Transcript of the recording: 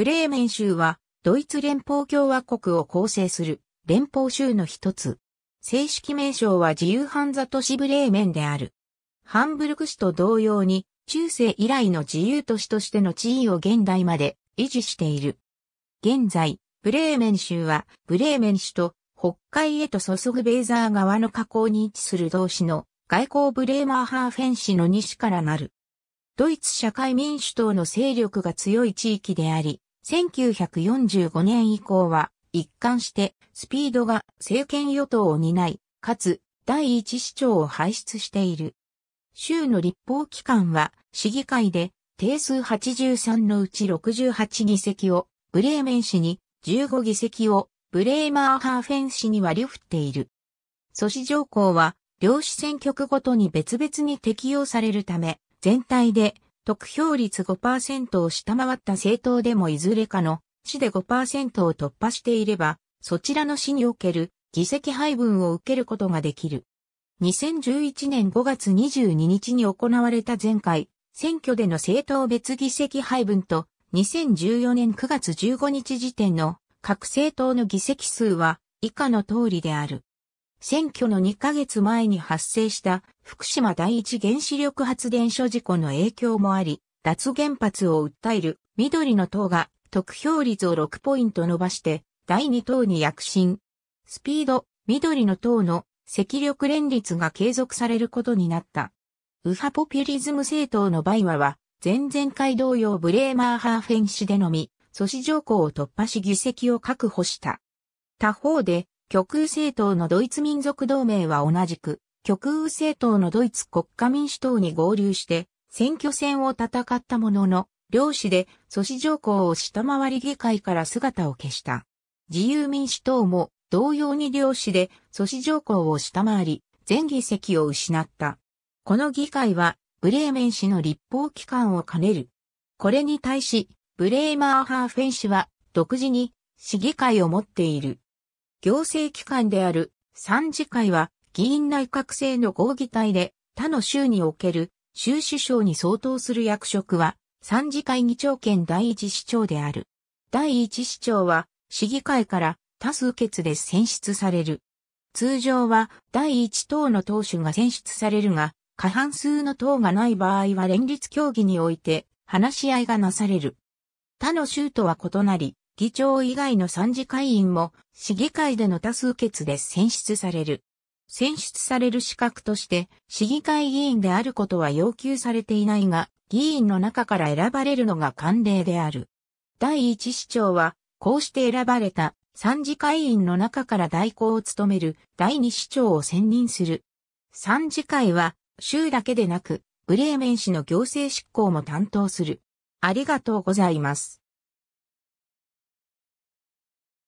ブレーメン州は、ドイツ連邦共和国を構成する連邦州の一つ。正式名称は自由犯座都市ブレーメンである。ハンブルク市と同様に、中世以来の自由都市としての地位を現代まで維持している。現在、ブレーメン州は、ブレーメン市と北海へと注ぐベーザー川の河口に位置する同市の外交ブレーマーハーフェン市の西からなる。ドイツ社会民主党の勢力が強い地域であり、1945年以降は、一貫して、スピードが政権与党を担い、かつ、第一市長を輩出している。州の立法機関は、市議会で、定数83のうち68議席を、ブレーメン市に、15議席を、ブレーマーハーフェン市に割り振っている。阻止条項は、両市選挙区ごとに別々に適用されるため、全体で得票率5%を下回った政党でもいずれかの市で5%を突破していれば、そちらの市における議席配分を受けることができる。2011年5月22日に行われた前回、選挙での政党別議席配分と、2014年9月15日時点の各政党の議席数は以下の通りである。選挙の2ヶ月前に発生した福島第一原子力発電所事故の影響もあり、脱原発を訴える緑の党が得票率を6ポイント伸ばして第2党に躍進。スピード、緑の党の赤力連立が継続されることになった。右派ポピュリズム政党のバイワは、前々回同様ブレーマーハーフェン氏でのみ、阻止条項を突破し議席を確保した。他方で、極右政党のドイツ民族同盟は同じく、極右政党のドイツ国家民主党に合流して、選挙戦を戦ったものの、両師で阻止条項を下回り議会から姿を消した。自由民主党も同様に両師で阻止条項を下回り、全議席を失った。この議会は、ブレーメン氏の立法機関を兼ねる。これに対し、ブレーマーハーフェン氏は、独自に市議会を持っている。行政機関である参事会は議員内閣制の合議体で他の州における州首相に相当する役職は参事会議長兼第一市長である。第一市長は市議会から多数決で選出される。通常は第一党の党首が選出されるが、過半数の党がない場合は連立協議において話し合いがなされる。他の州とは異なり、議長以外の参事会員も市議会での多数決で選出される。選出される資格として市議会議員であることは要求されていないが、議員の中から選ばれるのが慣例である。第一市長は、こうして選ばれた参事会員の中から代行を務める第二市長を選任する。参事会は、州だけでなく、ブレーメン市の行政執行も担当する。ありがとうございます。